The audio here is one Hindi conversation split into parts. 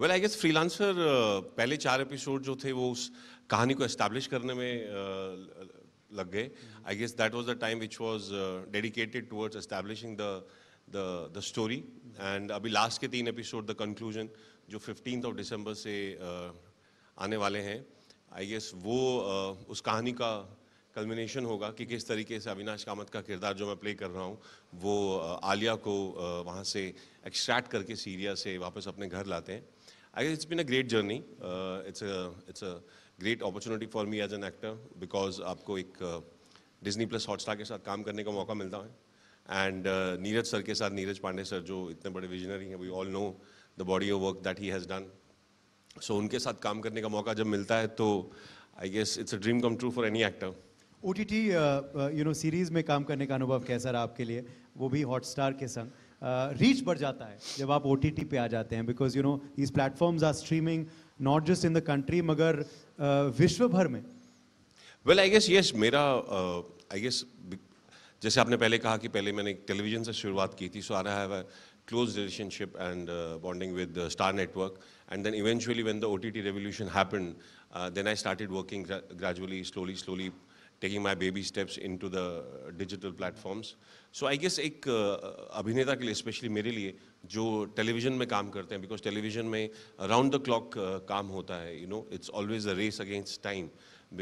वेल आई गेस फ्रीलांसर पहले चार एपिसोड जो थे वो उस कहानी को एस्टैब्लिश करने में uh, लग गए I guess that was the time which was dedicated towards establishing the the the story and अभी लास्ट के तीन एपिसोड द कंक्लूजन जो फिफ्टीन ऑफ डिसम्बर से uh, आने वाले हैं आई गेस वो uh, उस कहानी का कल्मिनेशन होगा कि किस तरीके से अविनाश कामत का किरदार जो मैं प्ले कर रहा हूँ वो uh, आलिया को uh, वहाँ से एक्सट्रैक्ट करके सीरिया से वापस अपने घर लाते हैं I guess it's been a great journey. Uh, it's a it's a great opportunity for me as an actor because आपको एक डिज्नी प्लस हॉटस्टार के साथ काम करने का मौका मिलता है एंड नीरज सर के साथ नीरज पांडे सर जो इतने बड़े विजनरी हैं we all know the body of work that he has done so उनके साथ काम करने का मौका जब मिलता है तो I guess it's a dream come true for any actor O T T you know series में काम करने का अनुभव कैसा रहा आपके लिए वो भी हॉटस्टार के संग रीच uh, बढ़ जाता है जब आप ओ टी टी पे आ जाते हैं because you know these platforms are streaming not just in the country मगर uh, विश्व भर में वेल आई गेस यस मेरा आई uh, गेस जैसे आपने पहले कहा कि पहले मैंने टेलीविजन से शुरुआत की थी so I have a close relationship and bonding with Star network and then eventually when the O T T revolution happen then I started working gradually slowly slowly taking my baby steps into the digital platforms. So I guess एक अभिनेता के लिए especially मेरे लिए जो टेलीविजन में काम करते हैं because टेलीविजन में around the clock काम होता है you know it's always a race against time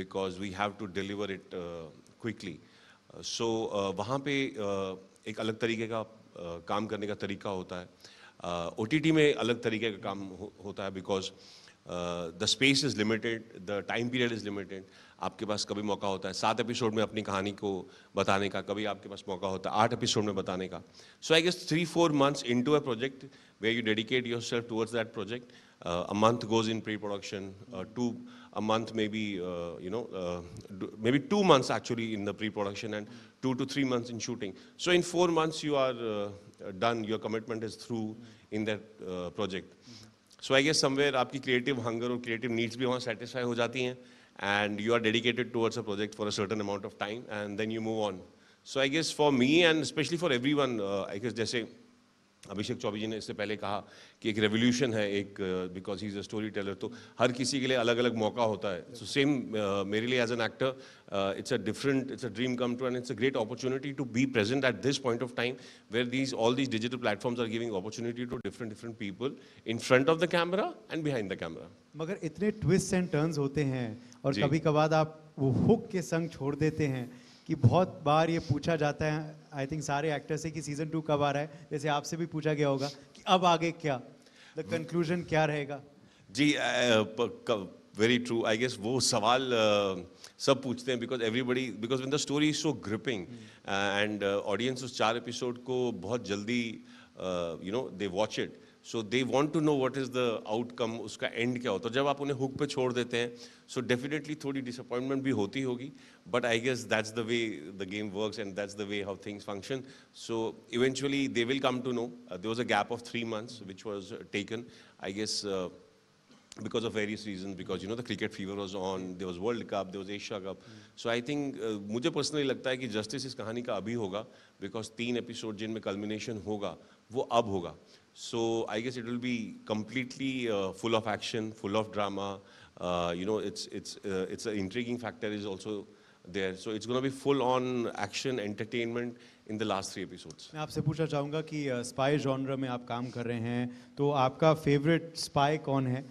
because we have to deliver it uh, quickly. So uh, वहाँ पे uh, एक अलग तरीके का uh, काम करने का तरीका होता है ओ uh, में अलग तरीके का काम हो, होता है because uh, Uh, the space is limited. The time period is limited. आपके पास कभी मौका होता है सात एपिसोड में अपनी कहानी को बताने का कभी आपके पास मौका होता है आठ एपिसोड में बताने का so I guess three four months into a project way you dedicate yourself towards that project a month goes in pre-production, uh, two a month maybe uh, you know maybe two months actually in the pre-production and two to three months in shooting. So in four months you are done. Your commitment is through in that project. So I guess somewhere आपकी क्रिएटिव हंगर और क्रिएटिव नीड्स भी वहाँ सेटिस्फाई हो जाती हैं and you are dedicated towards a project for a certain amount of time and then you move on so I guess for me and specially for everyone I guess जैसे अभिषेक चौबे जी ने इससे पहले कहा कि एक रेवोल्यूशन है एक because he is a storyteller तो हर किसी के लिए अलग अलग मौका होता है सो सेम uh, मेरे लिए as an actor it's a different it's a dream come to and it's a great opportunity to be present at this point of time where these all these digital platforms are giving opportunity to different different people in front of the camera and behind the camera मगर इतने ट्विस्ट एंड टर्न्स होते हैं और कभी कभार आप वो हुक के संग छोड़ देते हैं कि बहुत बार ये पूछा जाता है आई थिंक सारे एक्टर से कि सीजन टू कब आ रहा है जैसे आपसे भी पूछा गया होगा कि अब आगे क्या द कंक्लूजन क्या रहेगा जी वेरी ट्रू आई गेस वो सवाल uh, सब पूछते हैं because everybody because one the story is so gripping and audience उस चार एपिसोड को बहुत जल्दी you know they watch it so they want to know what is the outcome उसका एंड क्या होता है जब आप उन्हें हुक पे छोड़ देते हैं सो डेफिनेटली थोड़ी डिसअपॉइंटमेंट भी होती होगी but I guess that's the way the game work and that's the way how things function so eventually they will come to know there was a gap of three months which was taken I guess because of various reason because you know the cricket fever was on there was world cup there was Asia cup so I think मुझे पर्सनली लगता है कि जस्टिस इस कहानी का अभी होगा बिकॉज तीन एपिसोड जिनमें कल्मिनेशन होगा वो अब होगा So I guess it will be completely uh, full of action, full of drama. Uh, you know, it's it's uh, it's an intriguing factor is also there. So it's going to be full on action entertainment in the last three episodes. main मैं आपसे पूछना चाहूँगा कि स्पाई जॉनर में आप काम कर रहे हैं तो आपका फेवरेट स्पाई कौन है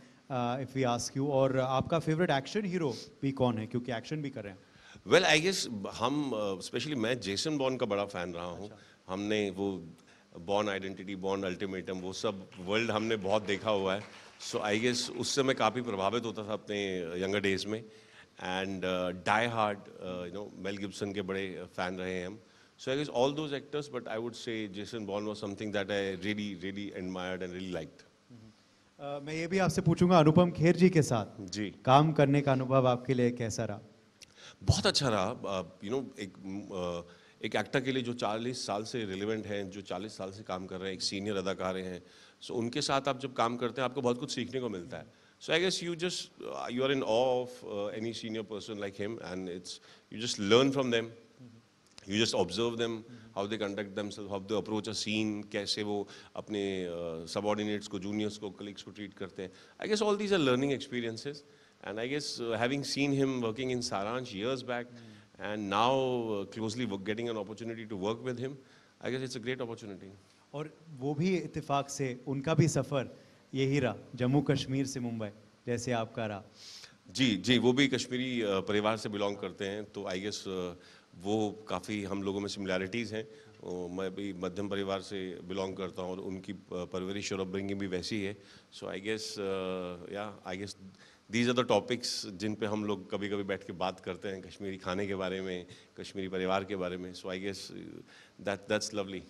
इफ़ वी आस्क यू और आपका फेवरेट एक्शन हीरो भी कौन है क्योंकि एक्शन भी कर रहे हैं वेल आई गेस हम specially main jason bond ka bada fan raha hu humne wo Bourne Identity Bourne Ultimatum वो सब वर्ल्ड हमने बहुत देखा हुआ है सो आई गेस उससे मैं काफ़ी प्रभावित होता था अपने यंगर डेज में and die hard you know Mel Gibson के बड़े फ़ैन रहे हैं हम so I guess all those actors but I would say Jason Bourne was something that I really really admired and really like मैं ये भी आपसे पूछूंगा अनुपम खेर जी के साथ जी काम करने का अनुभव आपके लिए कैसा रहा बहुत अच्छा रहा यू नो एक uh, एक एक्टर के लिए जो 40 साल से रिलेवेंट हैं जो 40 साल से काम कर रहे हैं एक सीनियर अदाकार हैं सो so, उनके साथ आप जब काम करते हैं आपको बहुत कुछ सीखने को मिलता है so I guess you just you are in of any senior person like him and it's you just learn from them you just observe them how they conduct them how they approach a scene कैसे वो अपने सबॉर्डिनेट्स uh, को जूनियर्स को कलीग्स को ट्रीट करते हैं I guess all these are learning experiences and I guess having seen him working in Saaransh years back mm -hmm. and now uh, closely getting an opportunity to work with him, I guess it's a great opportunity. और वो भी इत्तेफाक से उनका भी सफ़र यही रहा जम्मू कश्मीर से मुंबई जैसे आपका रहा जी जी वो भी कश्मीरी परिवार से बिलोंग करते हैं तो आई गेस वो काफ़ी हम लोगों में सिमिलैरिटीज़ हैं मैं भी मध्यम परिवार से बिलोंग करता हूँ और उनकी परवरिश और अपब्रिंगिंग भी वैसी है सो आई गेस या I guess these are the topics जिन पे हम लोग कभी कभी बैठ के बात करते हैं कश्मीरी खाने के बारे में कश्मीरी परिवार के बारे में so I guess that that's lovely